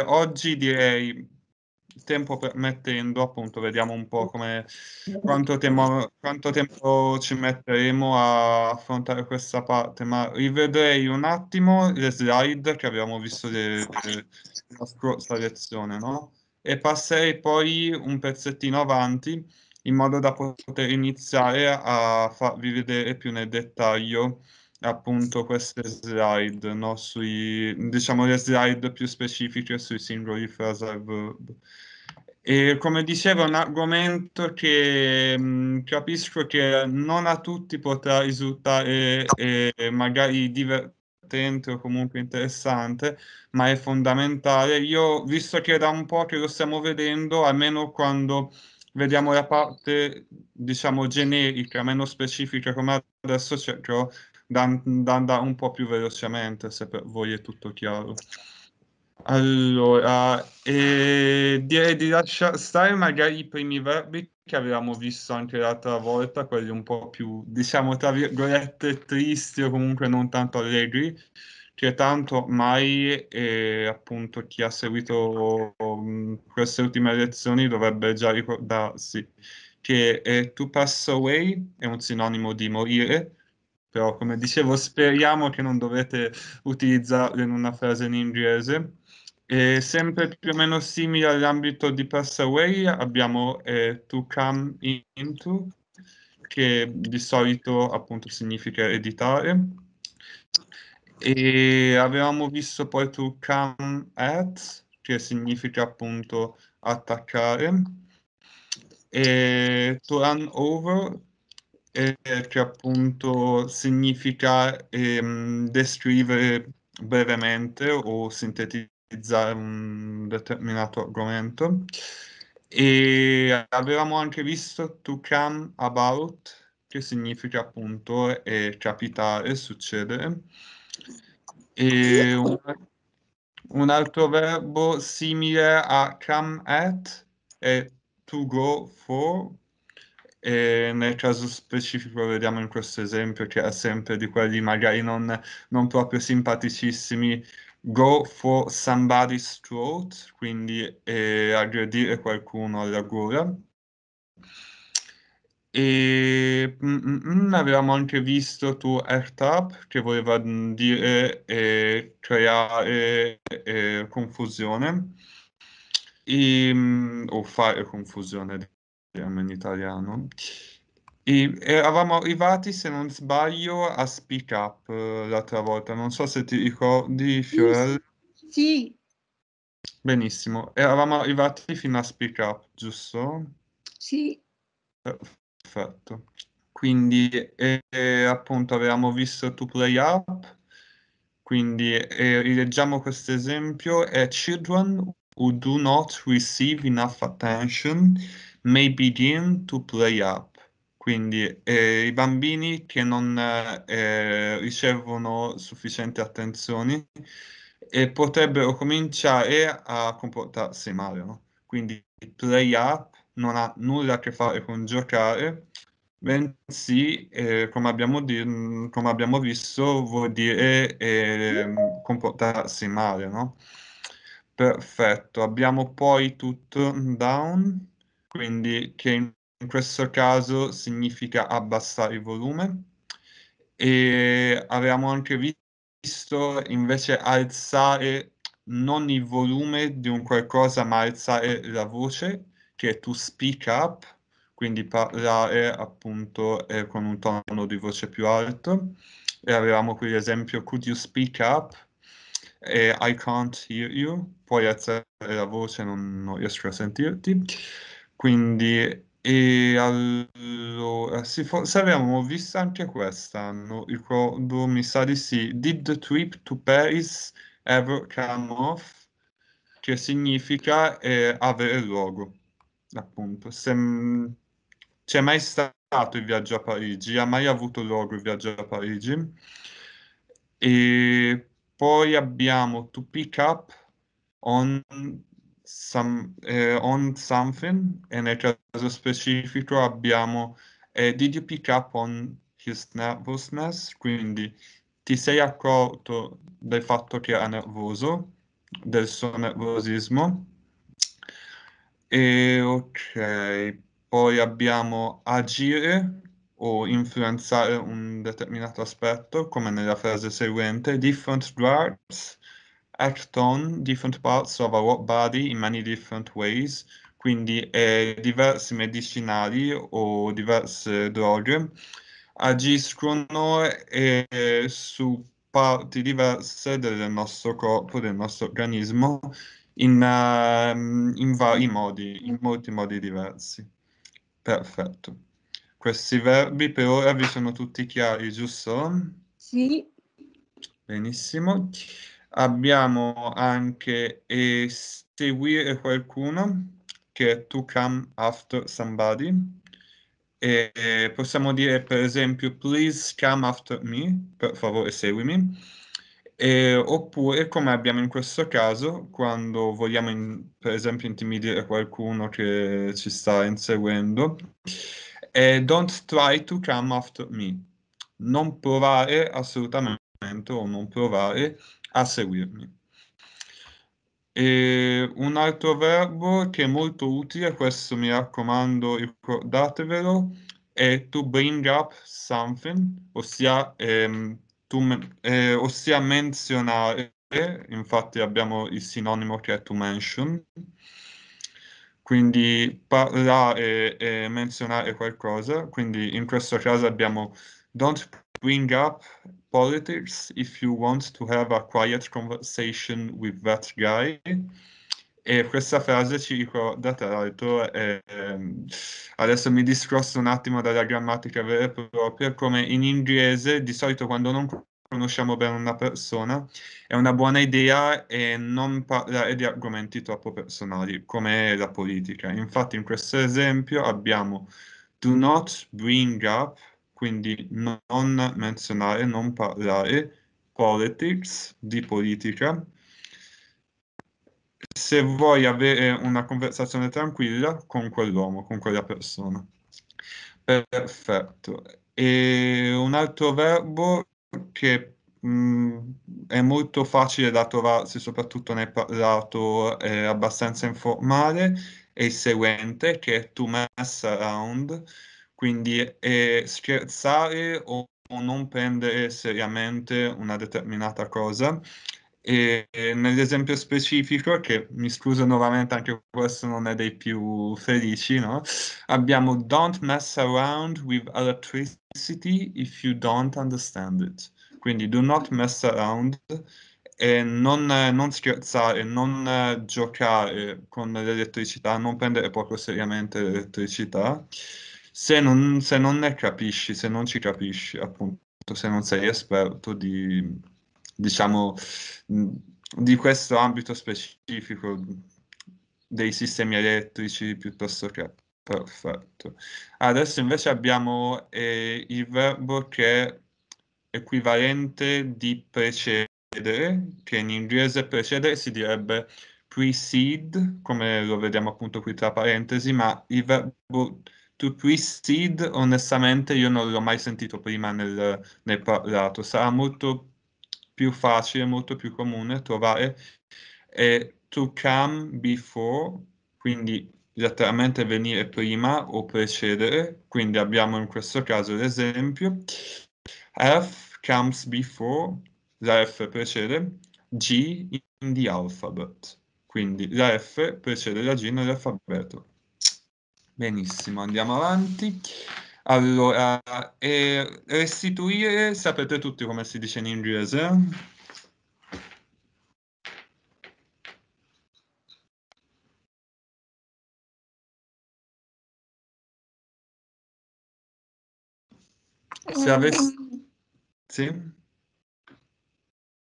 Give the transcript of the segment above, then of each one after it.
oggi direi, tempo permettendo, appunto, vediamo un po' come, quanto, tempo, quanto tempo ci metteremo a affrontare questa parte, ma rivedrei un attimo le slide che abbiamo visto nella scorsa lezione, no? E passerei poi un pezzettino avanti in modo da poter iniziare a farvi vedere più nel dettaglio appunto queste slide, no? sui, diciamo le slide più specifiche sui singoli phrasal verb. E come dicevo, è un argomento che mh, mm, capisco che non a tutti potrà risultare e eh, magari divertente o comunque interessante, ma è fondamentale. Io, visto che da un po' che lo stiamo vedendo, almeno quando vediamo la parte, diciamo, generica, meno specifica come adesso, cercherò cioè da, da andare un po' più velocemente se per voi è tutto chiaro. Allora, eh, direi di lasciare stare magari i primi verbi che avevamo visto anche l'altra volta, quelli un po' più, diciamo, tra virgolette, tristi o comunque non tanto allegri, che tanto mai, eh, appunto, chi ha seguito um, queste ultime lezioni dovrebbe già ricordarsi che eh, to pass away è un sinonimo di morire, però come dicevo speriamo che non dovete utilizzarlo in una frase in inglese. E sempre più o meno simile all'ambito di Passaway abbiamo eh, to come into, che di solito appunto significa editare. E avevamo visto poi to come at, che significa appunto attaccare. E to run over, eh, che appunto significa ehm, descrivere brevemente o sintetizzare un determinato argomento. E avevamo anche visto to come about, che significa appunto eh, capitare, succedere. E un, un altro verbo simile a come at è to go for, e nel caso specifico vediamo in questo esempio che è sempre di quelli magari non, non proprio simpaticissimi go for somebody's throat, quindi eh, aggredire qualcuno alla gola. E mm, mm, mm, avevamo anche visto tu AirTap che voleva dire eh, creare eh, confusione e, mm, o fare confusione in italiano. E eravamo arrivati, se non sbaglio, a Speak Up eh, l'altra volta. Non so se ti ricordi, Fiorella. Sì. Benissimo. Eravamo arrivati fino a Speak Up, giusto? Sì. Perfetto. Quindi eh, appunto avevamo visto To Play Up, quindi eh, rileggiamo questo esempio, è Children who do not receive enough attention may begin to play up. Quindi eh, i bambini che non eh, ricevono sufficiente attenzione eh, potrebbero cominciare a comportarsi male. No? Quindi play up non ha nulla a che fare con giocare, bensì, eh, come abbiamo, come, abbiamo visto, vuol dire ehm, comportarsi male. No? Perfetto, abbiamo poi tutto down quindi che in questo caso significa abbassare il volume e avevamo anche visto invece alzare non il volume di un qualcosa ma alzare la voce che è to speak up quindi parlare appunto eh, con un tono di voce più alto e avevamo qui l'esempio could you speak up e eh, I can't hear you puoi alzare la voce non, non riesco a sentirti quindi, e allora, si for- se avevamo visto anche quest'anno, ricordo, boh, mi sa di sì, Did the trip to Paris ever come off? Che significa eh, avere luogo, appunto. Se, c'è mai stato il viaggio a Parigi? Ha mai avuto luogo il viaggio a Parigi? E poi abbiamo To Pick Up on some, eh, on something e nel caso specifico abbiamo eh, did you pick up on his nervousness, quindi ti sei accorto del fatto che era nervoso, del suo nervosismo. E ok, poi abbiamo agire o influenzare un determinato aspetto, come nella frase seguente, different guards act on different parts of our body in many different ways, quindi eh, diversi medicinali o diverse droghe agiscono eh, su parti diverse del nostro corpo, del nostro organismo, in, uh, in vari modi, in molti modi diversi. Perfetto. Questi verbi per ora vi sono tutti chiari, giusto? Sì. Benissimo abbiamo anche seguire qualcuno che è to come after somebody e, possiamo dire per esempio please come after me per favore seguimi eh, oppure come abbiamo in questo caso quando vogliamo in, per esempio intimidire qualcuno che ci sta inseguendo don't try to come after me non provare assolutamente o non provare a seguirmi. E un altro verbo che è molto utile, questo mi raccomando, ricordatevelo, ecco, è to bring up something, ossia, ehm, to, eh, ossia menzionare, infatti abbiamo il sinonimo che è to mention, quindi parlare e menzionare qualcosa, quindi in questo caso abbiamo don't bring up politics if you want to have a quiet conversation with that guy. E questa frase ci ricorda, tra l'altro, eh, adesso mi discosto un attimo dalla grammatica vera e propria, come in inglese di solito quando non conosciamo bene una persona, è una buona idea e non parlare di argomenti troppo personali, come la politica. Infatti in questo esempio abbiamo do not bring up quindi non menzionare, non parlare, politics, di politica. Se vuoi avere una conversazione tranquilla con quell'uomo, con quella persona. Perfetto. E un altro verbo che mh, mm, è molto facile da trovarsi, soprattutto nel parlato eh, abbastanza informale, è il seguente, che è to mess around, quindi eh, scherzare o, o, non prendere seriamente una determinata cosa. E, e nell'esempio specifico, che mi scuso nuovamente, anche questo non è dei più felici, no? abbiamo Don't mess around with electricity if you don't understand it. Quindi do not mess around non, non, scherzare, non uh, giocare con l'elettricità, non prendere poco seriamente l'elettricità se non, se non ne capisci, se non ci capisci, appunto, se non sei esperto di, diciamo, di questo ambito specifico dei sistemi elettrici piuttosto che... Perfetto. Adesso invece abbiamo eh, il verbo che è equivalente di precedere, che in inglese precedere si direbbe precede, come lo vediamo appunto qui tra parentesi, ma il verbo To Twist onestamente, io non l'ho mai sentito prima nel, nel parlato. Sarà molto più facile, molto più comune trovare. E to come before, quindi letteralmente venire prima o precedere, quindi abbiamo in questo caso l'esempio, F comes before, la F precede, G in the alphabet, quindi la F precede la G nell'alfabeto. Benissimo, andiamo avanti. Allora, eh, eh, restituire, sapete tutti come si dice in inglese? Se avessi... Sì?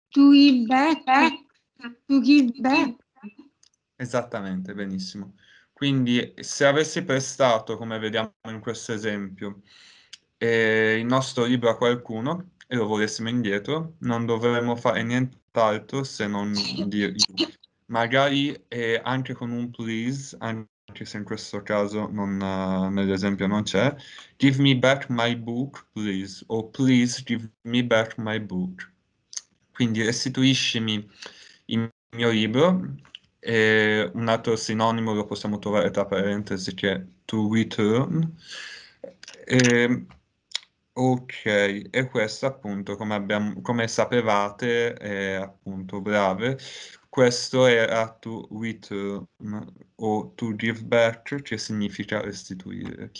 To give back, to give back. Esattamente, benissimo. Quindi se avessi prestato, come vediamo in questo esempio, eh, il nostro libro a qualcuno e lo volessimo indietro, non dovremmo fare nient'altro se non dire magari eh, anche con un please, anche se in questo caso uh, nell'esempio non c'è, give me back my book, please, o please give me back my book. Quindi restituiscimi il mio libro, e un altro sinonimo lo possiamo trovare tra parentesi che è to return. E, ok, e questo appunto, come, abbiamo, come sapevate, è appunto breve, questo era to return o to give back, che significa restituire.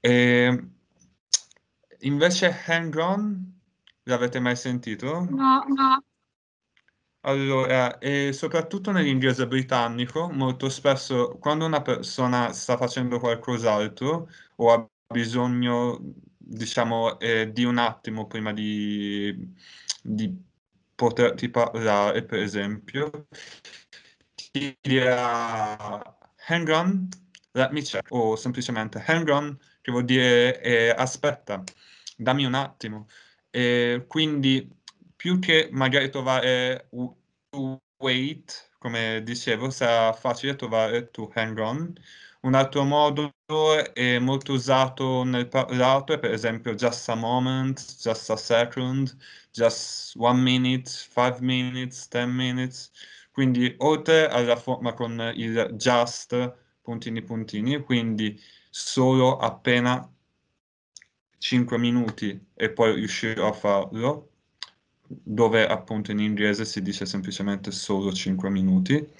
E, invece hang on, l'avete mai sentito? No, no. Allora, e soprattutto nell'inglese britannico, molto spesso quando una persona sta facendo qualcos'altro o ha bisogno, diciamo, eh, di un attimo prima di, di poterti parlare, per esempio, ti dirà hang on, let me check, o semplicemente hang on, che vuol dire eh, aspetta, dammi un attimo. E quindi più che magari trovare to wait, come dicevo, sarà facile trovare to hang on. Un altro modo è molto usato nel parlato è per esempio just a moment, just a second, just one minute, five minutes, ten minutes. Quindi oltre alla forma con il just, puntini puntini, quindi solo appena 5 minuti e poi riuscirò a farlo, dove appunto in inglese si dice semplicemente solo 5 minuti.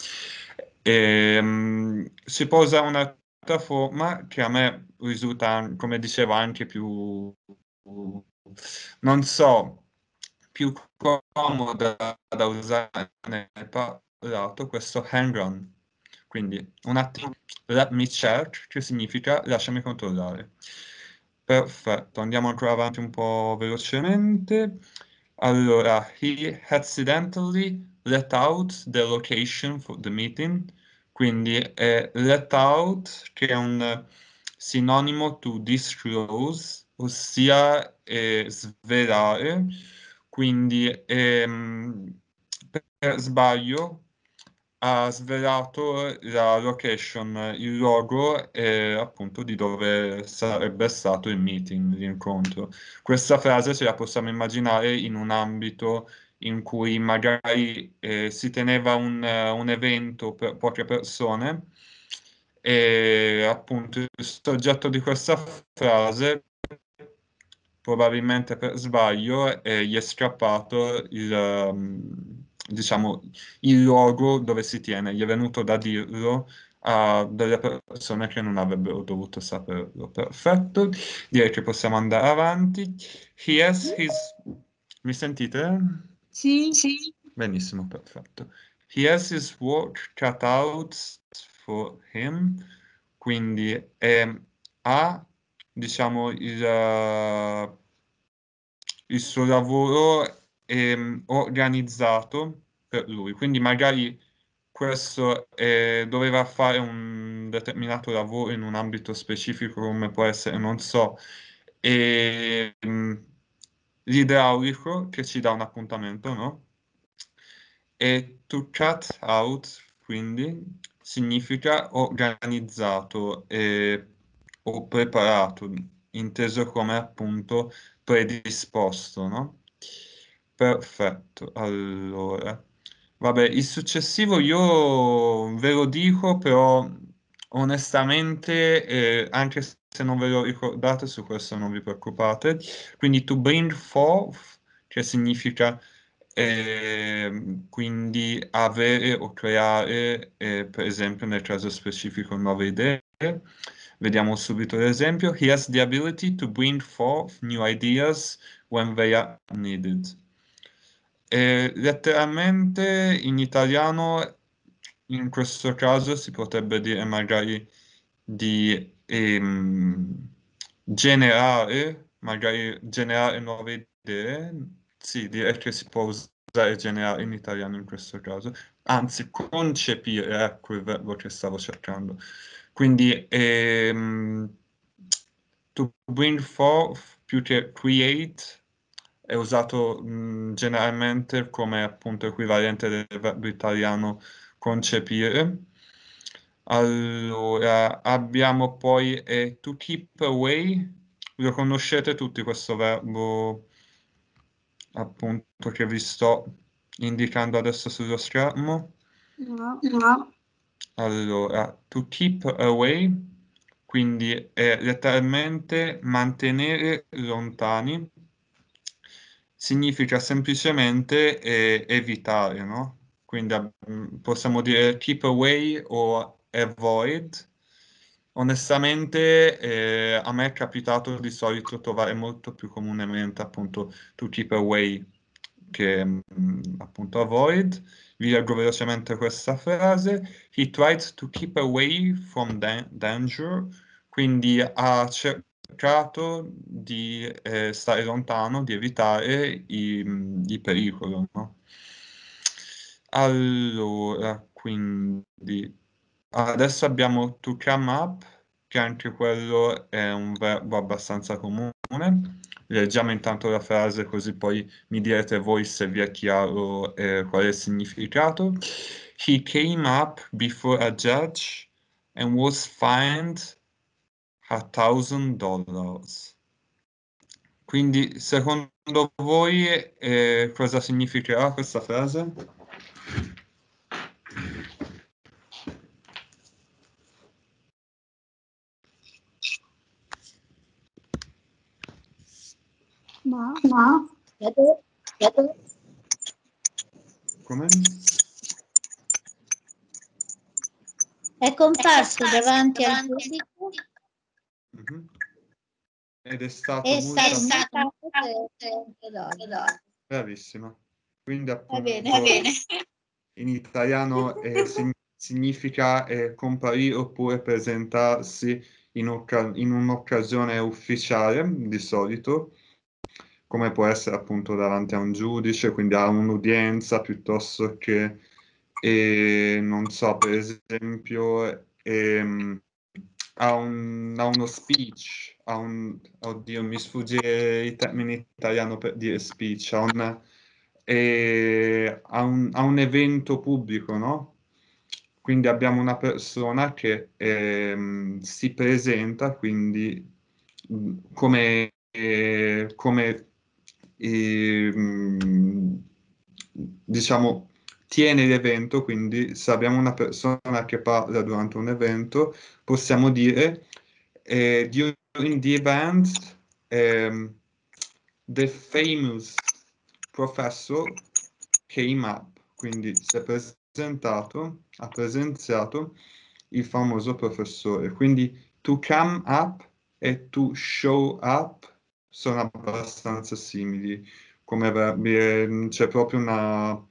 E, um, si posa una piattaforma che a me risulta, come dicevo, anche più, non so, più comoda da usare nel parlato, questo hang on. Quindi un attimo, let me check, che significa lasciami controllare. Perfetto, andiamo ancora avanti un po' velocemente. Allora, he accidentally let out the location for the meeting, quindi è let out che è un sinonimo to disclose, ossia eh, svelare, quindi ehm, per sbaglio ha svelato la location, il logo e appunto di dove sarebbe stato il meeting, l'incontro. Questa frase ce la possiamo immaginare in un ambito in cui magari eh, si teneva un, un, evento per poche persone e appunto il soggetto di questa frase probabilmente per sbaglio eh, gli è scappato il, diciamo, il luogo dove si tiene, gli è venuto da dirlo a delle persone che non avrebbero dovuto saperlo. Perfetto, direi che possiamo andare avanti. He has his... Mi sentite? Sì, sì. Benissimo, perfetto. He has his work cut out for him, quindi eh, ha, diciamo, il, uh, il suo lavoro ehm, organizzato per lui. Quindi magari questo eh, doveva fare un determinato lavoro in un ambito specifico come può essere, non so, ehm, l'idraulico che ci dà un appuntamento, no? E to cut out, quindi, significa organizzato eh, o preparato, inteso come appunto predisposto, no? Perfetto, allora. Vabbè, il successivo io ve lo dico, però onestamente, eh, anche se non ve lo ricordate, su questo non vi preoccupate. Quindi to bring forth, che significa eh, quindi avere o creare, eh, per esempio nel caso specifico, nuove idee. Vediamo subito l'esempio. He has the ability to bring forth new ideas when they are needed. E letteralmente in italiano in questo caso si potrebbe dire magari di ehm, generare, magari generare nuove idee. Sì, direi che si può usare generare in italiano in questo caso, anzi concepire, ecco il verbo che stavo cercando. Quindi ehm, to bring forth più che create è usato mh, generalmente come appunto equivalente del verbo italiano concepire. Allora, abbiamo poi eh, to keep away, lo conoscete tutti questo verbo appunto che vi sto indicando adesso sullo schermo? No, no. Allora, to keep away, quindi è letteralmente mantenere lontani, significa semplicemente eh, evitare, no? Quindi mm, possiamo dire keep away o avoid. Onestamente eh, a me è capitato di solito trovare molto più comunemente appunto to keep away che mh, mm, appunto avoid. Vi leggo velocemente questa frase. He tried to keep away from da- danger, quindi ha, cercato di eh, stare lontano, di evitare i, mm, i pericoli. No? Allora, quindi adesso abbiamo to come up, che anche quello è un verbo abbastanza comune. Leggiamo intanto la frase così poi mi direte voi se vi è chiaro eh, qual è il significato. He came up before a judge and was fined a thousand dollars. Quindi secondo voi eh, cosa significherà questa frase? Ma, ma, vedo, vedo. Come? È comparso davanti al pubblico Mm-hmm. Ed è stato è multa... stata multa... Bravissima. Quindi appunto... Va bene, va bene. In italiano eh, significa eh, comparire oppure presentarsi in, occa- in un'occasione ufficiale, di solito, come può essere appunto davanti a un giudice, quindi a un'udienza, piuttosto che, eh, non so, per esempio, e, ehm, a, un, a uno speech, a un, oddio mi sfugge il termine italiano per dire speech, a un, eh, a un, a un evento pubblico, no? Quindi abbiamo una persona che eh, si presenta quindi mm, come, eh, come ehm, diciamo tiene l'evento, quindi se abbiamo una persona che parla durante un evento, possiamo dire eh, during the event eh, the famous professor came up, quindi si è presentato, ha presenziato il famoso professore. Quindi to come up e to show up sono abbastanza simili come verbi, eh, c'è proprio una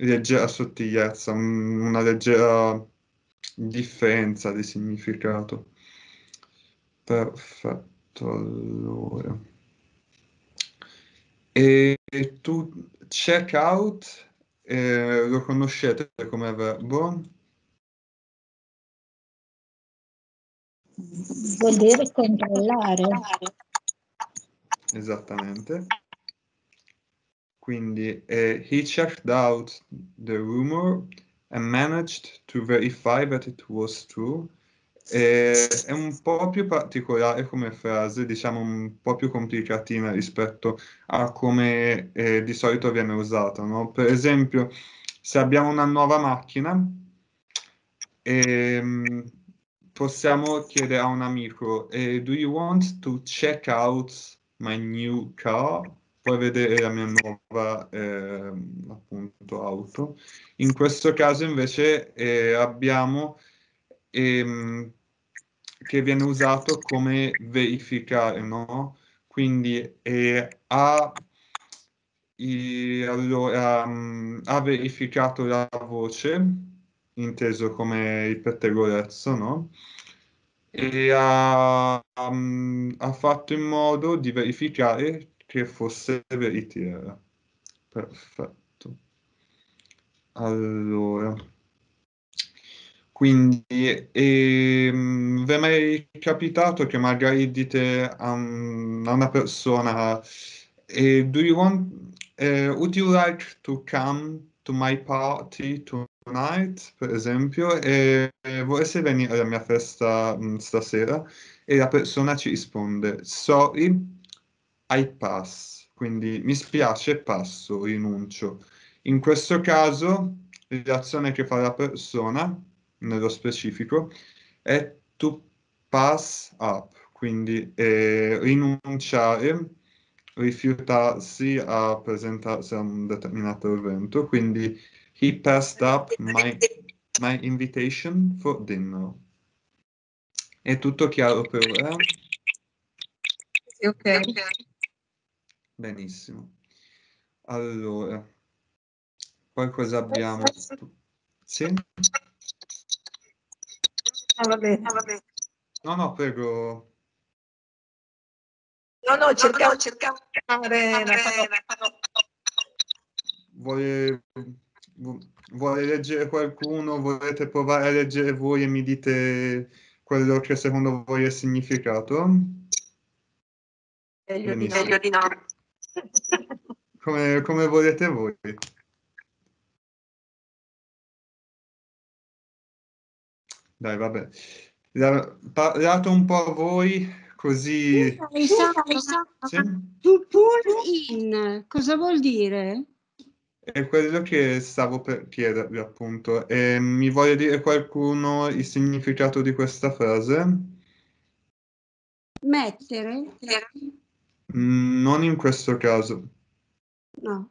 leggera sottigliezza, mm, una leggera uh, differenza di significato. Perfetto, allora. E tu checkout eh, lo conoscete come verbo? Vuol dire controllare. Esattamente. Quindi eh, he checked out the rumor and managed to verify that it was true. Eh, è un po' più particolare come frase, diciamo un po' più complicatina rispetto a come eh, di solito viene usata. No? Per esempio, se abbiamo una nuova macchina, ehm, possiamo chiedere a un amico, eh, do you want to check out my new car? puoi vedere la mia nuova eh, appunto auto. In questo caso invece eh, abbiamo ehm, che viene usato come verificare, no? Quindi eh, ha, i, allora, mm, ha verificato la voce, inteso come il pettegolezzo, no? e ha, um, ha, fatto in modo di verificare che fosse veritiera. Perfetto. Allora, quindi ehm, vi è mai capitato che magari dite a, a una persona eh, do you want, eh, would you like to come to my party tonight, per esempio, e eh, vorreste venire alla mia festa mh, mm, stasera? E la persona ci risponde, sorry, i pass, quindi mi spiace, passo, rinuncio. In questo caso l'azione che fa la persona, nello specifico, è to pass up, quindi eh, rinunciare, rifiutarsi a presentarsi a un determinato evento, quindi he passed up my, my invitation for dinner. È tutto chiaro per ora? Sì, ok. Benissimo. Allora, poi cosa abbiamo? Sì? No, ah, va bene, ah, va bene. No, no, prego. No, no, cercavo, cercavo di fare la parola. Vuole, vuole leggere qualcuno? Volete provare a leggere voi e mi dite quello che secondo voi è significato? Meglio di no come, come volete voi. Dai, vabbè. La, parlate un po' a voi, così... Esatto, esatto. Pull in, cosa vuol dire? È quello che stavo per chiedervi appunto. E mi vuole dire qualcuno il significato di questa frase? Mettere. Mm, non in questo caso. No.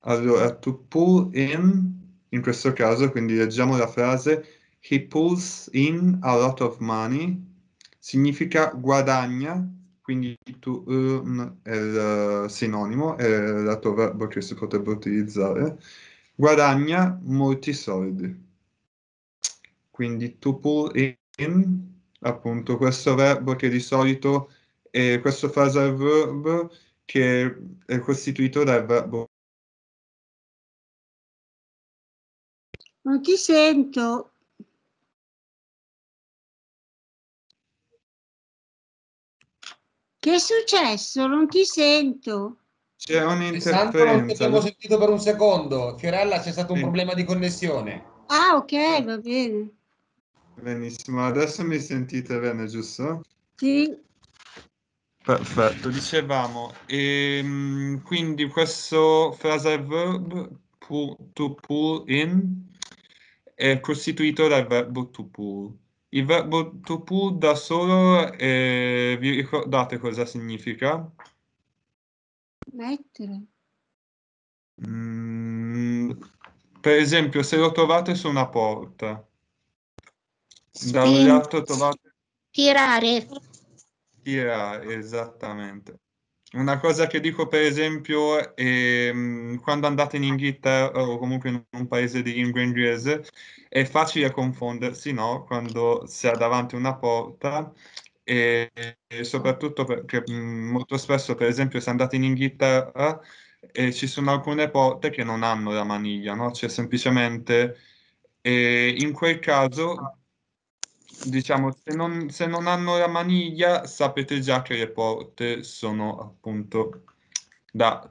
Allora, to pull in, in questo caso, quindi leggiamo la frase, he pulls in a lot of money, significa guadagna, quindi to earn è il eh, sinonimo, è l'altro verbo che si potrebbe utilizzare, guadagna molti soldi. Quindi to pull in appunto questo verbo che di solito è questo phrasal verb che è costituito dal verbo. Non ti sento. Che è successo? Non ti sento. C'è un'interferenza. Abbiamo sentito per un secondo. Fiorella, c'è stato un problema di connessione. Ah, ok, va bene. Benissimo, adesso mi sentite bene, giusto? Sì. Perfetto, dicevamo, ehm, quindi questo frasal verb pull, to pull in è costituito dal verbo to pull. Il verbo to pull da solo, eh, vi ricordate cosa significa? Mettere. Mm, per esempio, se lo trovate su una porta, da lato trovate... Tirare. Tirare, esattamente. Una cosa che dico per esempio è ehm, quando andate in Inghilterra o comunque in un paese di lingua inglese è facile confondersi, no? Quando si ha davanti una porta e, soprattutto perché molto spesso per esempio se andate in Inghilterra eh, ci sono alcune porte che non hanno la maniglia, no? C'è semplicemente... E in quel caso diciamo, se non, se non hanno la maniglia, sapete già che le porte sono appunto da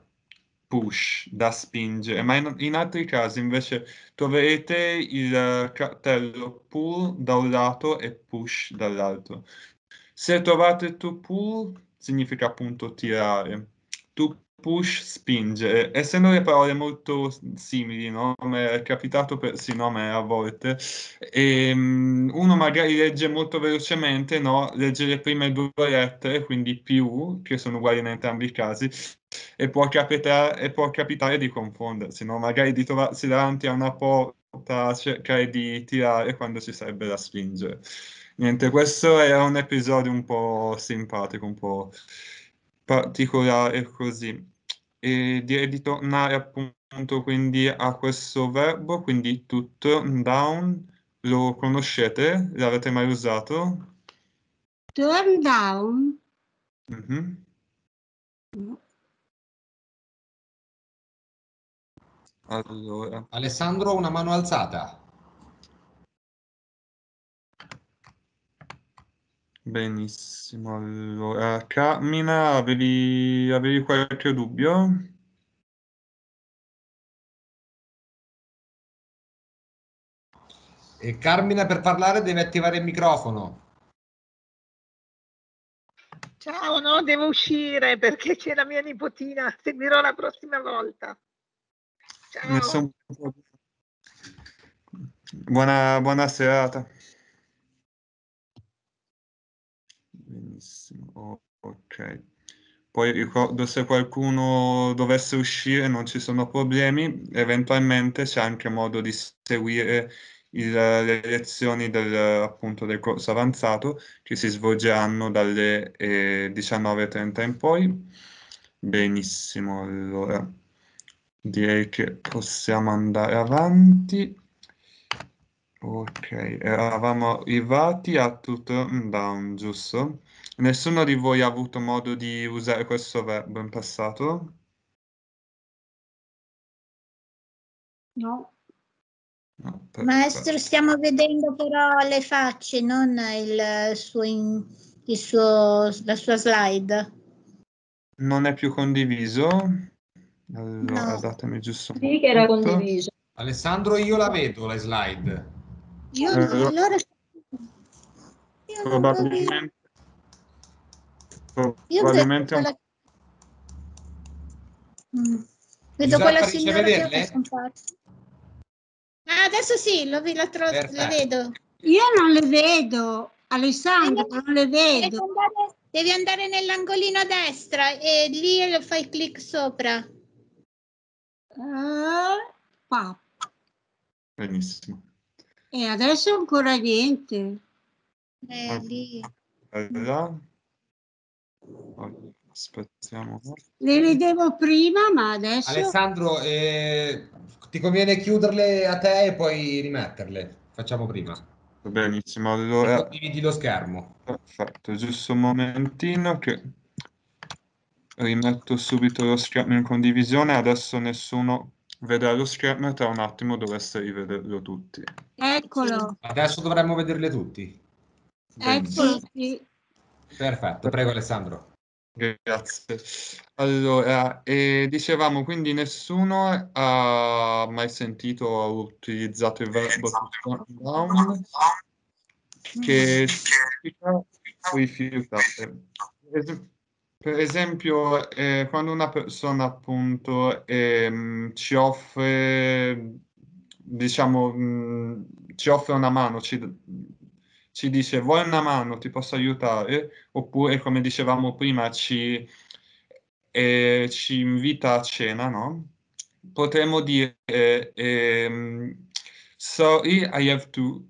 push, da spingere, ma in, in, altri casi invece troverete il eh, cartello pull da un lato e push dall'altro. Se trovate to pull, significa appunto tirare. To push, spinge. Essendo le parole molto simili, no? Come è capitato persino a me a volte, e, um, uno magari legge molto velocemente, no? Legge le prime due lettere, quindi più, che sono uguali in entrambi i casi, e può, capitare, e può capitare di confondersi, no? Magari di trovarsi davanti a una porta, cercare di tirare quando ci sarebbe da spingere. Niente, questo è un episodio un po' simpatico, un po' particolare ah, così e direi di tornare appunto quindi a questo verbo, quindi to turn down, lo conoscete? L'avete mai usato? Turn down? Mm -hmm. Allora. Alessandro, una mano alzata. Benissimo, allora, Carmina, avevi, avevi qualche dubbio? E Carmina per parlare deve attivare il microfono. Ciao, no, devo uscire perché c'è la mia nipotina, seguirò la prossima volta. Ciao. Buona, buona serata. Poi ricordo se qualcuno dovesse uscire non ci sono problemi, eventualmente c'è anche modo di seguire il, le lezioni del, appunto, del corso avanzato che si svolgeranno dalle eh, 19.30 in poi. Benissimo, allora direi che possiamo andare avanti. Ok, eravamo arrivati a tutto Down, giusto? Nessuno di voi ha avuto modo di usare questo verbo in passato? No. no Maestro, stiamo vedendo però le facce, non il suo, in, il suo la sua slide. Non è più condiviso? Allora, no. datemi giusto. Sì, che era condiviso. Alessandro, io la vedo la slide. Io allora, allora... Io probabilmente Ecco, Io probabilmente vedo mm. vedo quella signora che è scomparsa. Ah, adesso sì, lo, la, tro- la vedo. Io non le vedo, Alessandro, devi, non le vedo. Devi andare, nell'angolino a destra e lì lo fai clic sopra. Uh, Benissimo. E adesso ancora niente. Eh, lì. Allora. Aspettiamo. Le vedevo prima, ma adesso... Alessandro, eh, ti conviene chiuderle a te e poi rimetterle. Facciamo prima. Va benissimo, allora... Condividi lo schermo. Perfetto, giusto un momentino che rimetto subito lo schermo in condivisione. Adesso nessuno vedrà lo schermo tra un attimo dovreste rivederlo tutti. Eccolo. Adesso dovremmo vederle tutti. Eccolo, sì. Perfetto, prego Alessandro. Grazie. Allora, eh, dicevamo quindi nessuno ha mai sentito o utilizzato il verbo to down che significa rifiutare. Per esempio, eh, quando una persona appunto eh, ci offre, diciamo, mh, mm, ci offre una mano, ci, ci dice vuoi una mano, ti posso aiutare, oppure come dicevamo prima ci, eh, ci invita a cena, no? Potremmo dire eh, ehm, sorry I have to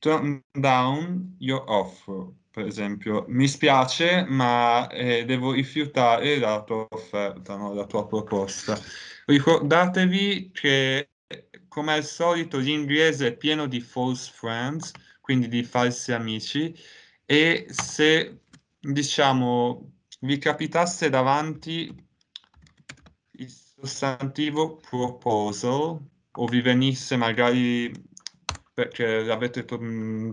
turn down your offer, per esempio mi spiace ma eh, devo rifiutare la tua offerta, no? la tua proposta. Ricordatevi che come al solito l'inglese è pieno di false friends, quindi di falsi amici, e se diciamo vi capitasse davanti il sostantivo proposal o vi venisse magari perché l'avete mm,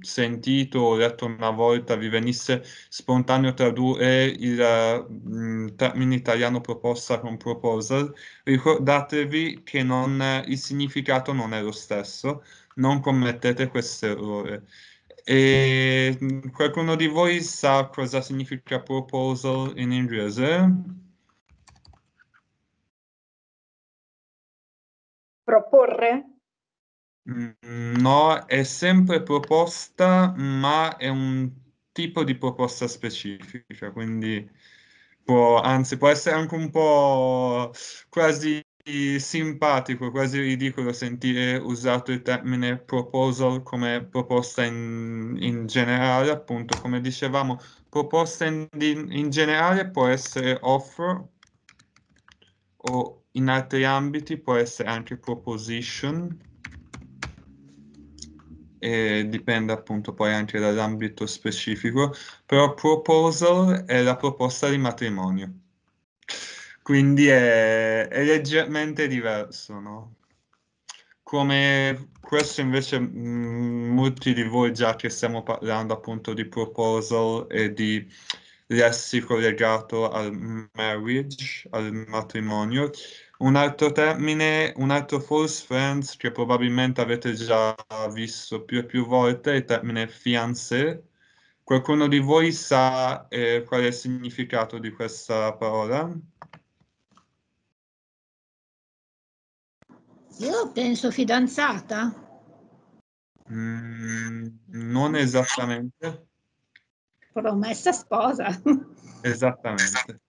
sentito o letto una volta, vi venisse spontaneo tradurre il uh, termine italiano proposta con proposal, ricordatevi che non, il significato non è lo stesso, non commettete questo errore. E mm, qualcuno di voi sa cosa significa proposal in inglese? Proporre? Mm, no, è sempre proposta, ma è un tipo di proposta specifica, quindi può, anzi può essere anche un po' quasi simpatico, quasi ridicolo sentire usato il termine proposal come proposta in, in generale, appunto, come dicevamo, proposta in, in, generale può essere offer o in altri ambiti può essere anche proposition, e dipende appunto poi anche dall'ambito specifico, però proposal è la proposta di matrimonio. Quindi è, è leggermente diverso, no? Come questo invece mh, mm, molti di voi, già che stiamo parlando appunto di proposal e di lessico legato al marriage, al matrimonio, un altro termine, un altro false friends che probabilmente avete già visto più e più volte, è il termine fiancé. Qualcuno di voi sa eh, qual è il significato di questa parola? Io penso fidanzata. Mm, non esattamente. Promessa sposa. Esattamente.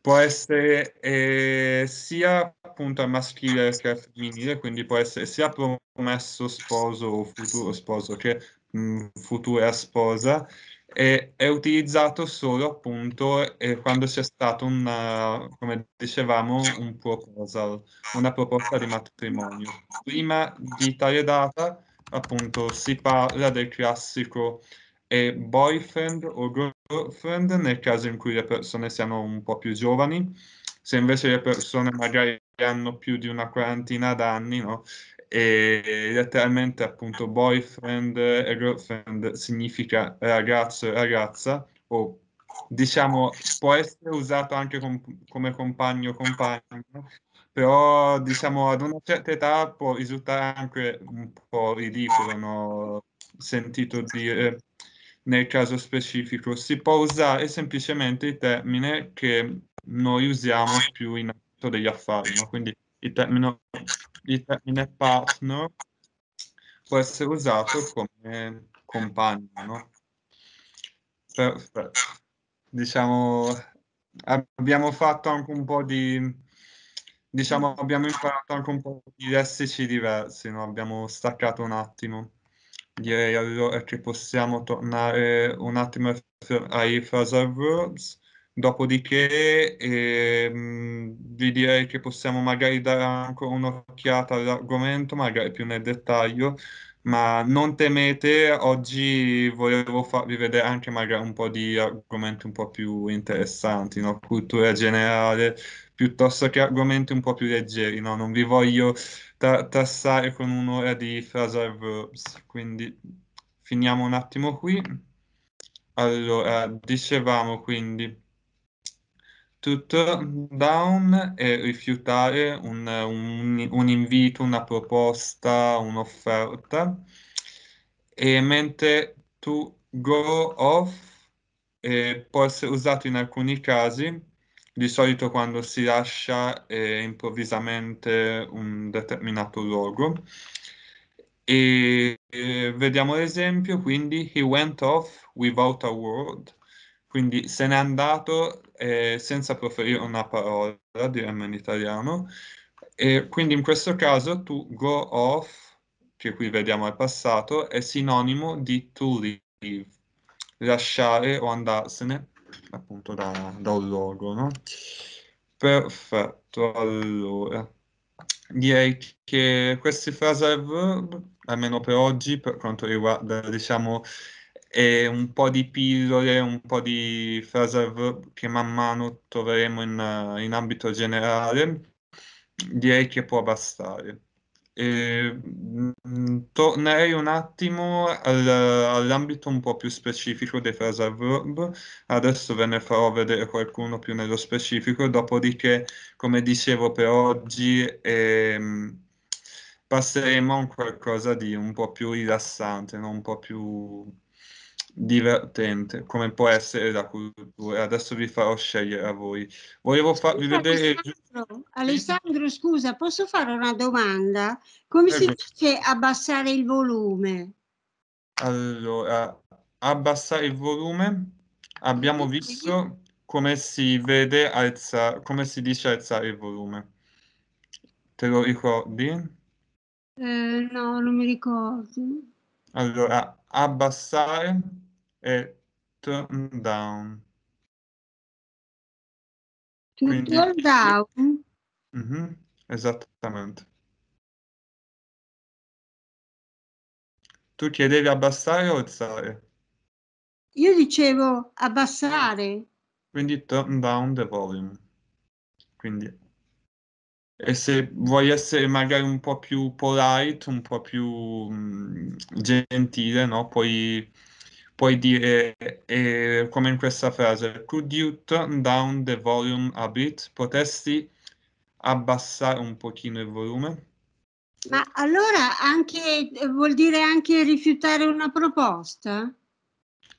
Può essere eh, sia appunto maschile che femminile, quindi può essere sia promesso sposo o futuro sposo che mh, mm, futura sposa, e è utilizzato solo appunto eh, quando c'è stato una, eh, come dicevamo, un proposal, una proposta di matrimonio. Prima di tale data appunto si parla del classico eh, boyfriend o girlfriend nel caso in cui le persone siano un po' più giovani, se invece le persone magari hanno più di una quarantina d'anni, no? e letteralmente appunto boyfriend e girlfriend significa ragazzo e ragazza o diciamo può essere usato anche com- come compagno o compagno però diciamo ad una certa età può risultare anche un po' ridicolo no? sentito dire nel caso specifico si può usare semplicemente il termine che noi usiamo più in ambito degli affari no? quindi il termine il termine partner può essere usato come compagno, no? Perfetto. Diciamo, abbiamo fatto anche un po' di... Diciamo, abbiamo imparato anche un po' di lessici diversi, no? Abbiamo staccato un attimo. Direi allora che possiamo tornare un attimo ai phrasal verbs Dopodiché ehm, vi direi che possiamo magari dare ancora un'occhiata all'argomento, magari più nel dettaglio, ma non temete, oggi volevo farvi vedere anche magari un po' di argomenti un po' più interessanti, no? cultura generale, piuttosto che argomenti un po' più leggeri, no? non vi voglio ta- tassare con un'ora di phrasal verbs, quindi finiamo un attimo qui. Allora, dicevamo quindi turn down e rifiutare un, un, un invito, una proposta, un'offerta, e mentre to go off eh, può essere usato in alcuni casi, di solito quando si lascia eh, improvvisamente un determinato luogo. E vediamo l'esempio, quindi he went off without a word, quindi se n'è andato eh, senza proferire una parola, diremmo in italiano. E quindi in questo caso to go off, che qui vediamo al passato, è sinonimo di to leave, lasciare o andarsene appunto da, da un luogo. No? Perfetto, allora direi che questi phrasal verb, almeno per oggi, per quanto riguarda diciamo e un po' di pillole, un po' di verb che man mano troveremo in, in ambito generale, direi che può bastare. E, mm, tornerei un attimo al, all'ambito un po' più specifico dei phrasal verb, adesso ve ne farò vedere qualcuno più nello specifico, dopodiché, come dicevo per oggi, eh, passeremo a un qualcosa di un po' più rilassante, no? un po' più divertente come può essere la cultura. Adesso vi farò scegliere a voi. Volevo farvi vedere. Alessandro, Alessandro, scusa, posso fare una domanda? Come si eh dice abbassare il volume? Allora, abbassare il volume abbiamo visto come si vede alza, come si dice alzare il volume. Te lo ricordi? Eh, no, non mi ricordo. Allora, abbassare e turn down. Quindi, turn down? Mm-hmm, esattamente. Tu chiedevi abbassare o alzare? Io dicevo abbassare. Quindi turn down the volume. Quindi e se vuoi essere magari un po' più polite, un po' più mh, mm, gentile, no? puoi puoi dire, eh, eh, come in questa frase, could you turn down the volume a bit? Potresti abbassare un pochino il volume? Ma allora anche, vuol dire anche rifiutare una proposta?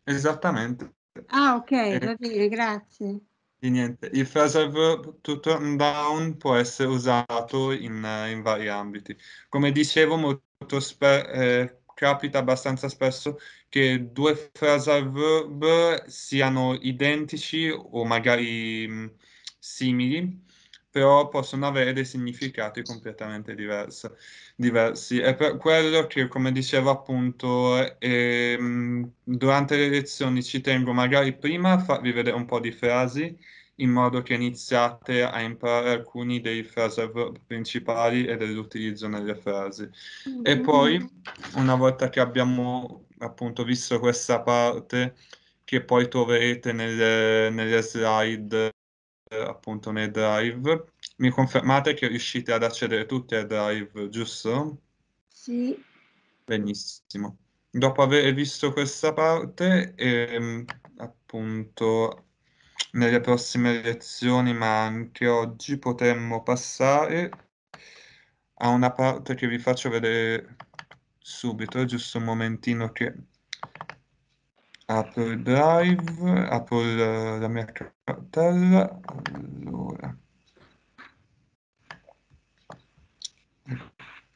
Esattamente. Ah, ok, eh, va bene, grazie. Di niente. Il phrasal verb to turn down può essere usato in, eh, in vari ambiti. Come dicevo, molto spe- eh, capita abbastanza spesso che due phrasal verb siano identici o magari mm, simili, però possono avere dei significati completamente diversi. diversi. È per quello che, come dicevo appunto, ehm, durante le lezioni ci tengo magari prima a farvi vedere un po' di frasi, in modo che iniziate a imparare alcuni dei phrasal verb principali e dell'utilizzo nelle frasi. Mm -hmm. E mm-hmm. poi, una volta che abbiamo appunto visto questa parte che poi troverete nel, nelle slide appunto nei drive mi confermate che riuscite ad accedere tutti ai drive giusto? sì benissimo dopo aver visto questa parte ehm, appunto nelle prossime lezioni ma anche oggi potremmo passare a una parte che vi faccio vedere subito, giusto un momentino che apro il drive, apro il, la mia cartella, allora,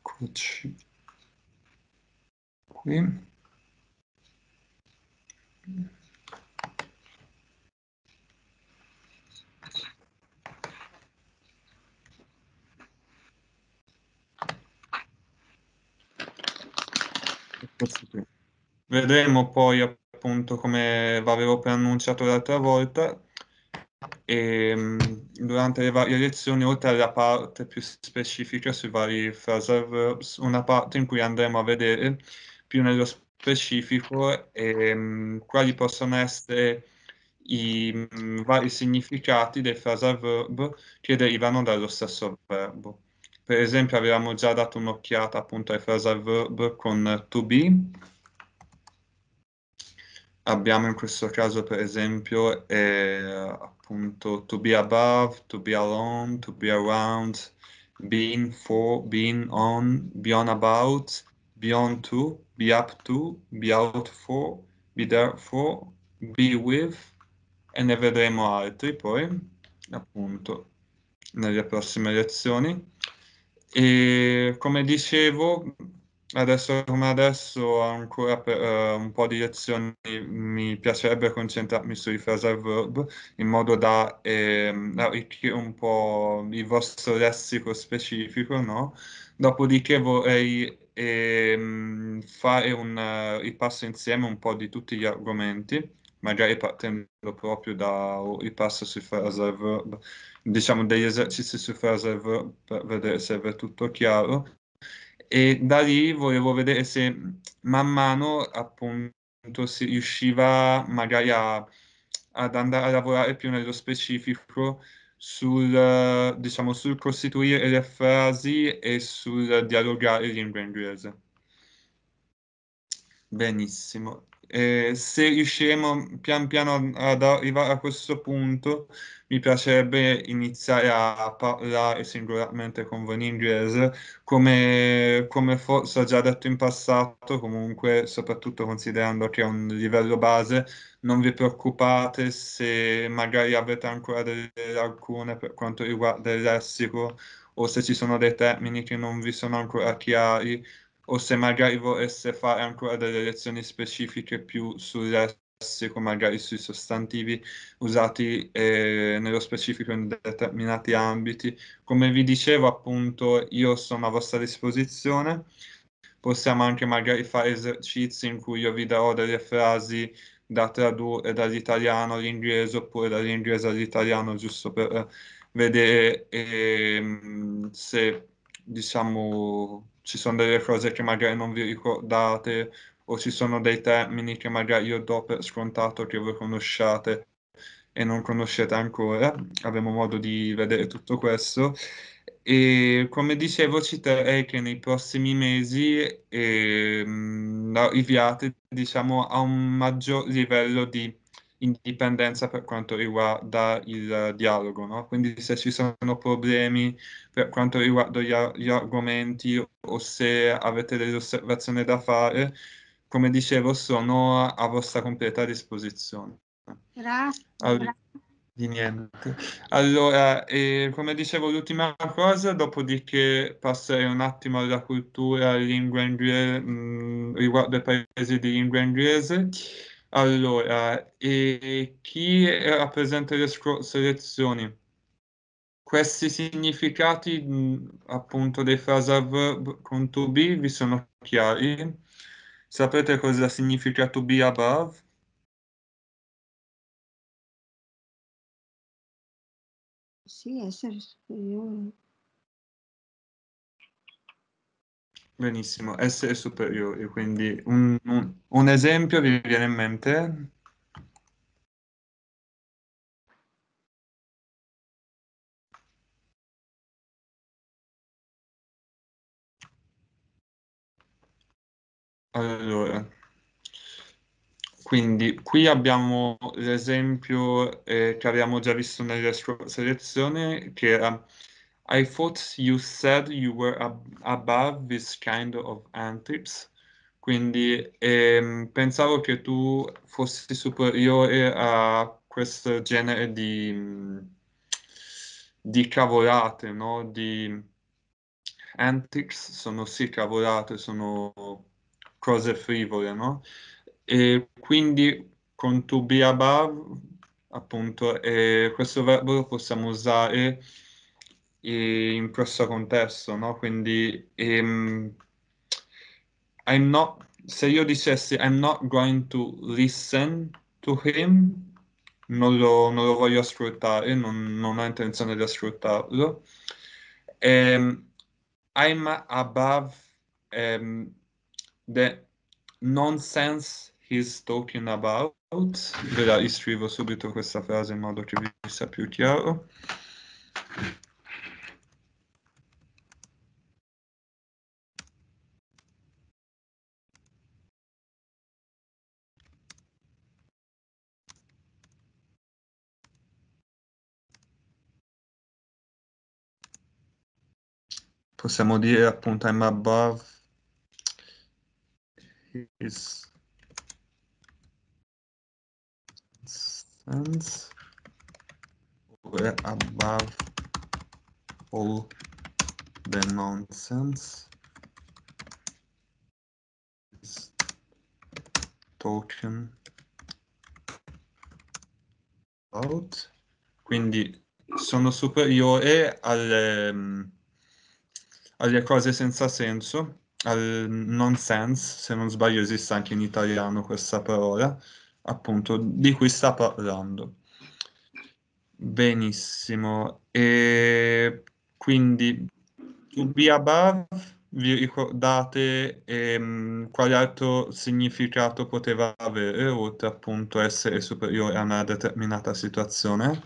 eccoci qui. Vedremo poi appunto come avevo preannunciato l'altra volta. E, ehm, durante le varie lezioni, oltre alla parte più specifica sui vari phrasal verbs, una parte in cui andremo a vedere più nello specifico e, ehm, quali possono essere i mh, mm, vari significati dei phrasal verb che derivano dallo stesso verbo. Per esempio avevamo già dato un'occhiata appunto ai phrasal verb con to be. Abbiamo in questo caso per esempio eh, appunto to be above, to be alone, to be around, being for, being on, beyond about, beyond to, be up to, be out for, be there for, be with e ne vedremo altri poi appunto nelle prossime lezioni. E come dicevo, adesso come adesso, ancora per uh, eh, un po' di lezioni, mi piacerebbe concentrarmi sui phrasal verb in modo da ehm, arricchire un po' il vostro lessico specifico, no? Dopodiché vorrei ehm, fare un eh, ripasso insieme un po' di tutti gli argomenti magari partendo proprio da i passi sui phrasal verb, diciamo degli esercizi sui phrasal verb per vedere se è tutto chiaro. E da lì volevo vedere se man mano appunto si riusciva magari a, ad andare a lavorare più nello specifico sul, diciamo, sul costituire le frasi e sul dialogare in lingua inglese. Benissimo. Eh, se riusciremo pian piano ad arrivare a questo punto, mi piacerebbe iniziare a parlare singolarmente con voi in inglese, come, come forse ho già detto in passato, comunque soprattutto considerando che è un livello base, non vi preoccupate se magari avete ancora delle lacune per quanto riguarda il lessico o se ci sono dei termini che non vi sono ancora chiari, o se magari volesse fare ancora delle lezioni specifiche più sulle lessico, magari sui sostantivi usati eh, nello specifico in determinati ambiti. Come vi dicevo, appunto, io sono a vostra disposizione. Possiamo anche magari fare esercizi in cui io vi darò delle frasi da tradurre dall'italiano all'inglese oppure dall'inglese all'italiano, giusto per eh, vedere eh, se diciamo ci sono delle cose che magari non vi ricordate o ci sono dei termini che magari io do per scontato che voi conosciate e non conoscete ancora. Avremo modo di vedere tutto questo. E come dicevo, ci terrei che nei prossimi mesi eh, arriviate diciamo, a un maggior livello di indipendenza per quanto riguarda il dialogo, no? quindi se ci sono problemi per quanto riguarda gli, ar- gli argomenti o se avete delle osservazioni da fare, come dicevo sono a vostra completa disposizione. Grazie. di niente. Allora, eh, come dicevo l'ultima cosa, dopodiché passerei un attimo alla cultura lingua inglese, mh, mm, riguardo ai paesi di lingua inglese. Allora, e chi eh, rappresenta le selezioni? Questi significati mm, appunto dei phrasal verb con to be vi sono chiari? Sapete cosa significa to be above? Sì, essere superiore. Benissimo, essere superiori, quindi un, un, un esempio vi viene in mente? Allora, quindi qui abbiamo l'esempio eh, che abbiamo già visto nella sua selezione, che era i thought you said you were ab above this kind of antics. Quindi ehm, pensavo che tu fossi superiore a questo genere di, mm, di cavolate, no? Di antics sono sì cavolate, sono cose frivole, no? E quindi con to be above, appunto, eh, questo verbo lo possiamo usare in questo contesto, no? Quindi um, I'm not, se io dicessi I'm not going to listen to him, non lo, non lo voglio ascoltare, non, non, ho intenzione di ascoltarlo. Um, I'm above um, the nonsense he's talking about. Ve la iscrivo subito questa frase in modo che vi sia più chiaro. possiamo dire appunto I'm above his sense oppure above all the nonsense is talking about quindi sono superiore alle ehm, alle cose senza senso, al nonsense, se non sbaglio esiste anche in italiano questa parola, appunto, di cui sta parlando. Benissimo, e quindi to be above, vi ricordate ehm, quale altro significato poteva avere, oltre appunto essere superiore a una determinata situazione?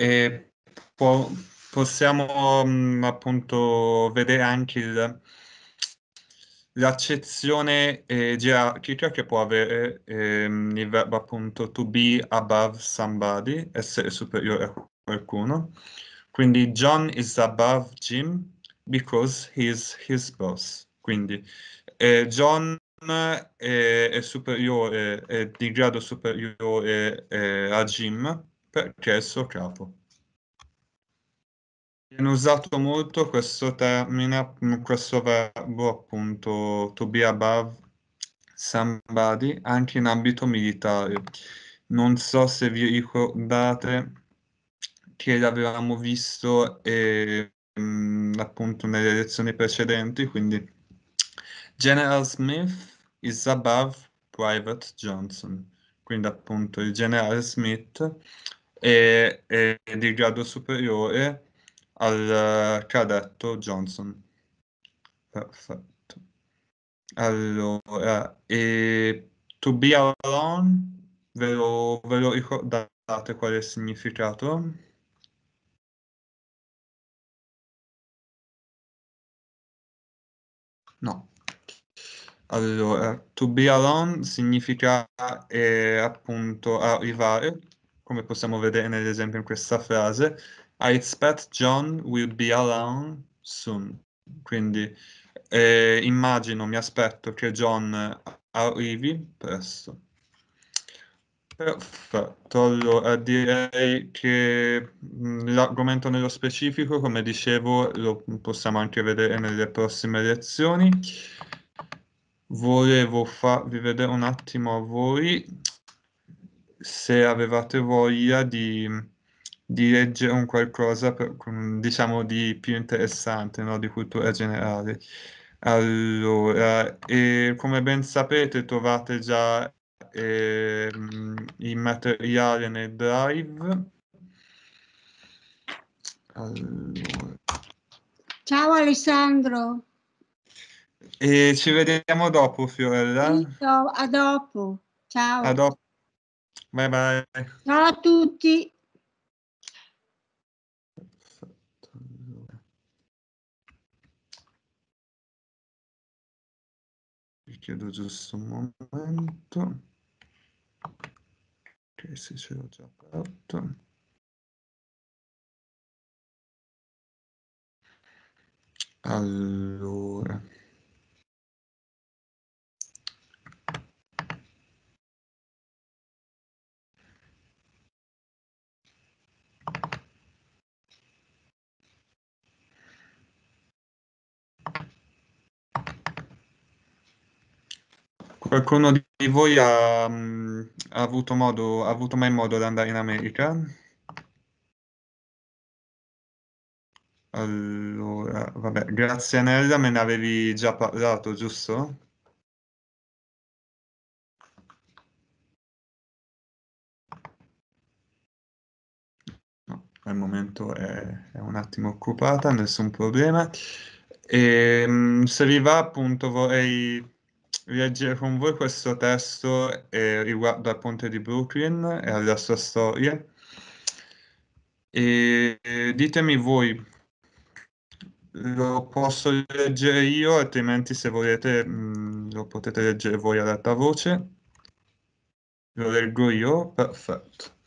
e può, possiamo mh, mm, appunto vedere anche il, l'accezione eh, gerarchica che può avere ehm, il verbo appunto to be above somebody, essere superiore a qualcuno. Quindi John is above Jim because he is his boss. Quindi eh, John è, eh, è superiore, è di grado superiore eh, a Jim Processo capo. Viene usato molto questo termine, questo verbo appunto to be above somebody, anche in ambito militare. Non so se vi ricordate che l'avevamo visto e, ehm, appunto nelle lezioni precedenti, quindi General Smith is above Private Johnson. Quindi appunto il generale Smith e, e di grado superiore al eh, cadetto Johnson. Perfetto. Allora, e to be alone, ve lo, ve lo ricordate qual è il significato? No. Allora, to be alone significa eh, appunto arrivare come possiamo vedere nell'esempio in questa frase, I expect John will be around soon. Quindi eh, immagino, mi aspetto che John arrivi presto. Perfetto, allora direi che mm, l'argomento nello specifico, come dicevo, lo possiamo anche vedere nelle prossime lezioni. Volevo farvi vedere un attimo a voi se avevate voglia di, di leggere un qualcosa, per, diciamo, di più interessante, no? di cultura generale. Allora, come ben sapete trovate già eh, il materiale nel drive. Allora. Ciao Alessandro. E ci vediamo dopo, Fiorella. Sì, a dopo. Ciao. A dopo. Bye bye. Ciao a tutti. Vi chiedo giusto un momento. Ok, sì, ce l'ho già aperto. Allora. Qualcuno di voi ha, mm, ha, avuto modo, ha avuto mai modo di andare in America? Allora, vabbè, grazie Anella, me ne avevi già parlato, giusto? al momento è, è un attimo occupata, nessun problema. E, ehm, se vi va, appunto, vorrei leggere con voi questo testo eh, riguardo al ponte di Brooklyn e alla sua storia. E, eh, ditemi voi, lo posso leggere io, altrimenti se volete mh, mm, lo potete leggere voi ad alta voce. Lo leggo io, perfetto.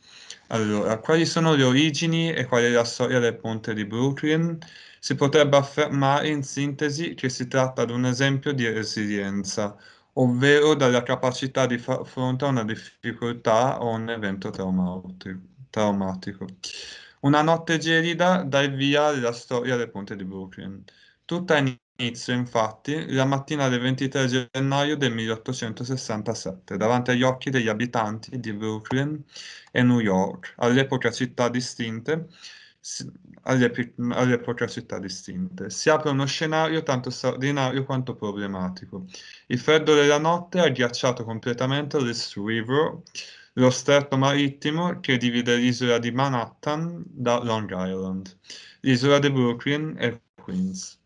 Allora, quali sono le origini e qual è la storia del ponte di Brooklyn? si potrebbe affermare in sintesi che si tratta di un esempio di resilienza, ovvero della capacità di far fronte a una difficoltà o un evento traumatico. Una notte gelida dà il via alla storia del ponte di Brooklyn. Tutta inizio, infatti, la mattina del 23 gennaio del 1867, davanti agli occhi degli abitanti di Brooklyn e New York, all'epoca città distinte, alle, alle opacità distinte. Si apre uno scenario tanto straordinario quanto problematico. Il freddo della notte ha ghiacciato completamente l'East River, lo stretto marittimo che divide l'isola di Manhattan da Long Island, l'isola di Brooklyn e Queens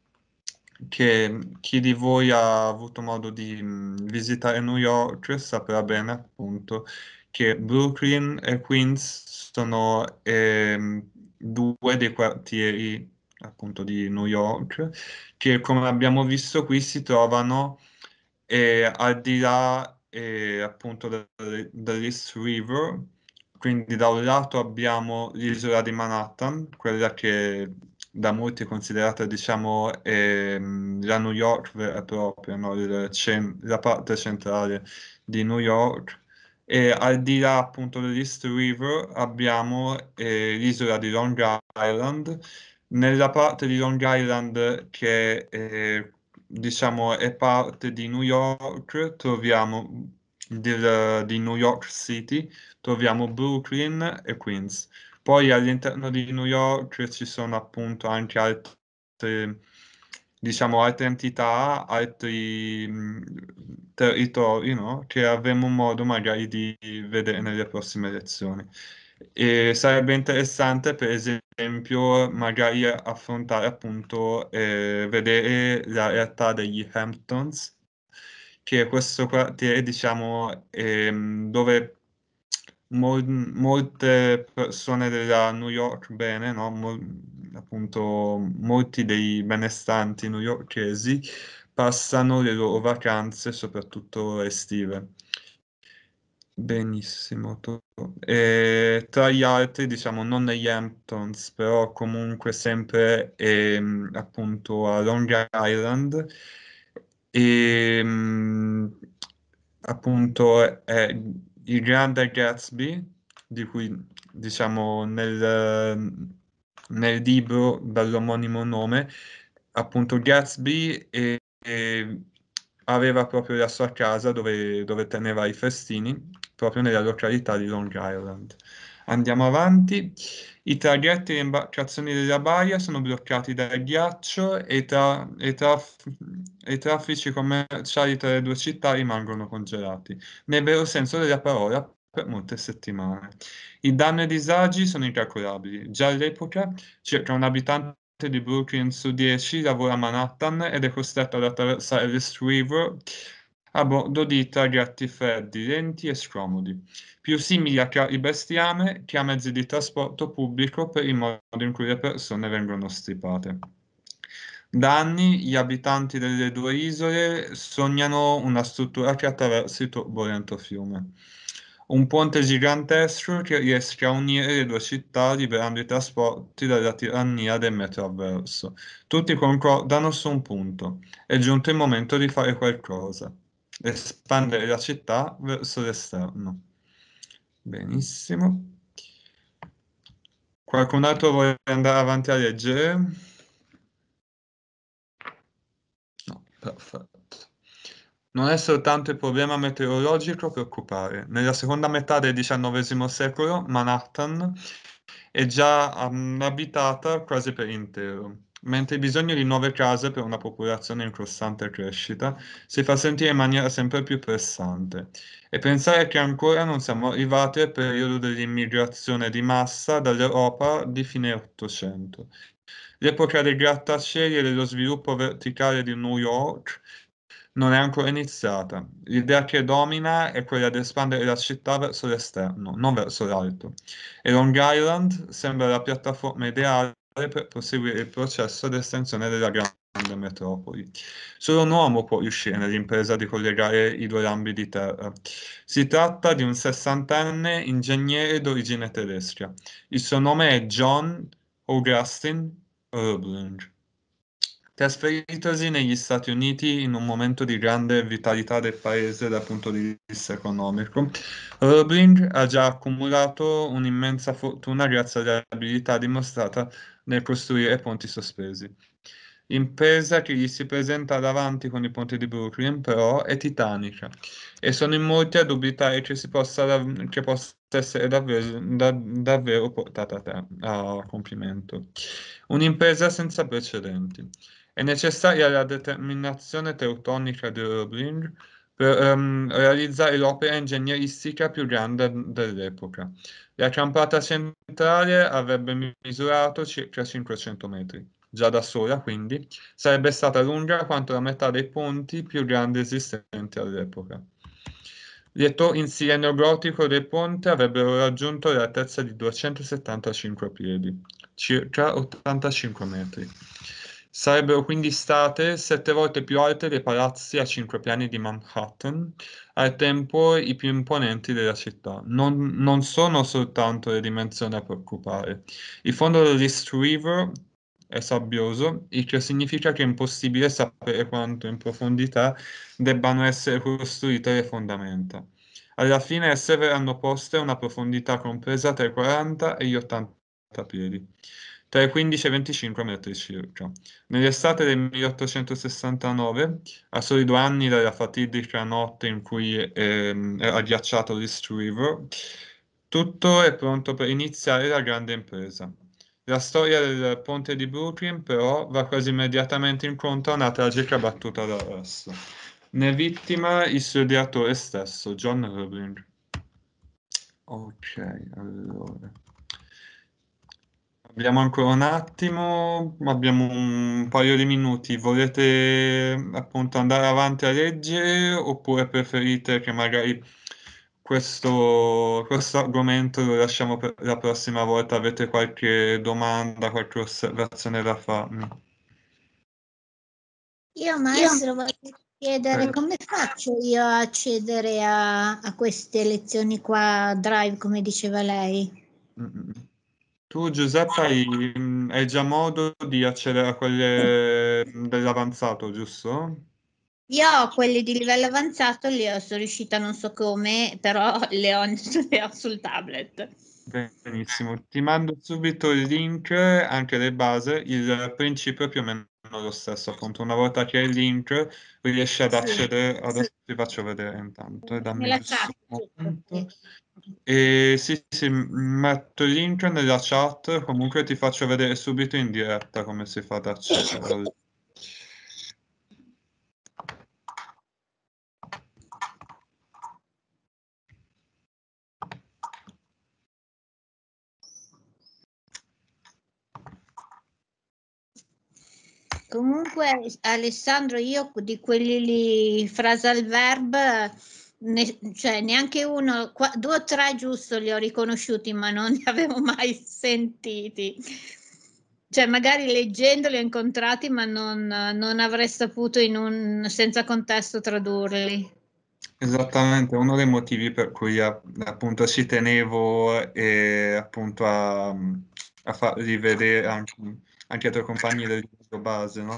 che chi di voi ha avuto modo di mm, visitare New York saprà bene appunto che Brooklyn e Queens sono eh, due dei quartieri appunto di New York, che come abbiamo visto qui si trovano eh, al di là eh, appunto dell'East River, quindi da un lato abbiamo l'isola di Manhattan, quella che da molti è considerata diciamo eh, la New York vera e propria, no? la parte centrale di New York, e al di là appunto dell'East River abbiamo eh, l'isola di Long Island. Nella parte di Long Island che eh, diciamo è parte di New York troviamo del, di New York City, troviamo Brooklyn e Queens. Poi all'interno di New York ci sono appunto anche altre diciamo, altre entità, altri territori no? che avremo modo magari di vedere nelle prossime elezioni. E sarebbe interessante, per esempio, magari affrontare appunto, eh, vedere la realtà degli Hamptons, che è questo quartiere, diciamo, ehm, dove mol molte persone della New York bene, no? Mol appunto molti dei benestanti newyorkesi passano le loro vacanze, soprattutto estive. Benissimo. E, tra gli altri, diciamo, non negli Hamptons, però comunque sempre ehm, appunto a Long Island. E, ehm, appunto è il grande Gatsby, di cui diciamo nel, nel libro dall'omonimo nome, appunto Gatsby e, e aveva proprio la sua casa dove, dove teneva i festini, proprio nella località di Long Island. Andiamo avanti. I traghetti e le imbarcazioni della baia sono bloccati dal ghiaccio e, tra, e, traf, e traffici commerciali tra le due città rimangono congelati. Nel vero senso della parola, per molte settimane. I danni e disagi sono incalcolabili. Già all'epoca circa un abitante di Brooklyn su 10 lavora a Manhattan ed è costretto ad attraversare l'East River a bordo di traghetti freddi, lenti e scomodi, più simili a cari bestiame che a mezzi di trasporto pubblico per il modo in cui le persone vengono stipate. Da anni gli abitanti delle due isole sognano una struttura che attraversi il turbolento fiume un ponte gigantesco che riesca a unire le due città liberando i trasporti dalla tirannia del metro avverso. Tutti concordano su un punto. È giunto il momento di fare qualcosa. Espandere la città verso l'esterno. Benissimo. Qualcun altro vuole andare avanti a leggere? No, perfetto non è soltanto il problema meteorologico a preoccupare. Nella seconda metà del XIX secolo Manhattan è già um, abitata quasi per intero, mentre il bisogno di nuove case per una popolazione in costante crescita si fa sentire in maniera sempre più pressante. E pensare che ancora non siamo arrivati al periodo dell'immigrazione di massa dall'Europa di fine Ottocento. L'epoca dei grattacieli e dello sviluppo verticale di New York non è ancora iniziata. L'idea che domina è quella di espandere la città verso l'esterno, non verso l'alto. E Long Island sembra la piattaforma ideale per proseguire il processo di estensione della grande metropoli. Solo un uomo può riuscire nell'impresa di collegare i due lambi di terra. Si tratta di un sessantenne ingegnere d'origine tedesca. Il suo nome è John Augustin Roebling trasferitosi negli Stati Uniti in un momento di grande vitalità del paese dal punto di vista economico. Roebling ha già accumulato un'immensa fortuna grazie all'abilità dimostrata nel costruire ponti sospesi. L'impresa che gli si presenta davanti con i ponti di Brooklyn, però, è titanica e sono in molti a dubitare che, possa, che possa, essere davvero, da, davvero portata a, a compimento. Un'impresa senza precedenti. È necessaria la determinazione teutonica di Oebling per um, realizzare l'opera ingegneristica più grande dell'epoca. La campata centrale avrebbe misurato circa 500 metri. Già da sola, quindi, sarebbe stata lunga quanto la metà dei ponti più grandi esistenti all'epoca. Gli eto in sileno gotico del ponte avrebbero raggiunto l'altezza di 275 piedi, circa 85 metri. Sarebbero quindi state sette volte più alte dei palazzi a cinque piani di Manhattan, al tempo i più imponenti della città. Non, non sono soltanto le dimensioni a preoccupare. Il fondo dell'East River è sabbioso, il che significa che è impossibile sapere quanto in profondità debbano essere costruite le fondamenta. Alla fine esse verranno poste a una profondità compresa tra i 40 e gli 80 piedi tra i 15 e i 25 metri circa. Nell'estate del 1869, a soli due anni dalla fatidica notte in cui ehm, era ghiacciato l'East River, tutto è pronto per iniziare la grande impresa. La storia del ponte di Brooklyn, però, va quasi immediatamente incontro a una tragica battuta d'arresto. Ne vittima il suo ideatore stesso, John Rubin. Ok, allora. Abbiamo ancora un attimo, abbiamo un paio di minuti. Volete appunto andare avanti a leggere oppure preferite che magari questo, questo argomento lo lasciamo per la prossima volta? Avete qualche domanda, qualche osservazione da farmi? Io maestro voglio chiedere eh. come faccio io a accedere a, a queste lezioni qua Drive come diceva lei? Mm -hmm. Tu Giuseppe hai, mm, hai già modo di accedere a quelle dell'avanzato, giusto? Io ho quelle di livello avanzato, le ho, sono riuscita non so come, però le ho, le ho sul tablet. Benissimo, ti mando subito il link, anche le base, il principio è più o meno lo stesso, appunto, una volta che hai il link riesci ad accedere, adesso ti faccio vedere intanto. E dammi Nella chat, eh, sì, sì, metto il link nella chat, comunque ti faccio vedere subito in diretta come si fa ad accedere. Comunque Alessandro, io di quelli lì, frasal verb ne, cioè neanche uno, qua, due o tre giusto li ho riconosciuti, ma non li avevo mai sentiti. Cioè, magari leggendoli ho incontrati, ma non, non avrei saputo un, senza contesto tradurli. Esattamente, uno dei motivi per cui appunto ci tenevo e appunto a, a farli vedere anche, anche ai tuoi compagni del giro base, no?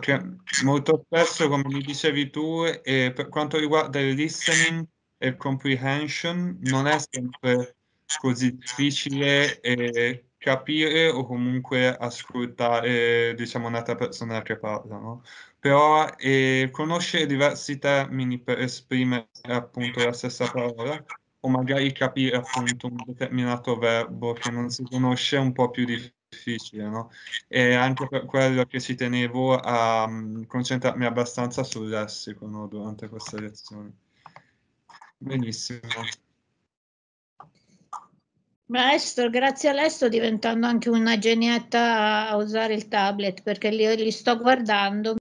Cioè, molto spesso, come mi dicevi tu, eh, per quanto riguarda il listening e il comprehension, non è sempre così difficile eh, capire o comunque ascoltare, eh, diciamo, un'altra persona che parla, no? Però eh, conoscere diversi termini per esprimere appunto la stessa parola o magari capire appunto un determinato verbo che non si conosce è un po' più difficile difficile, no? E anche per quello che ci tenevo a um, concentrarmi abbastanza sul lessico no? durante questa lezione. Benissimo. Maestro, grazie a lei sto diventando anche una genietta a usare il tablet perché li, li sto guardando.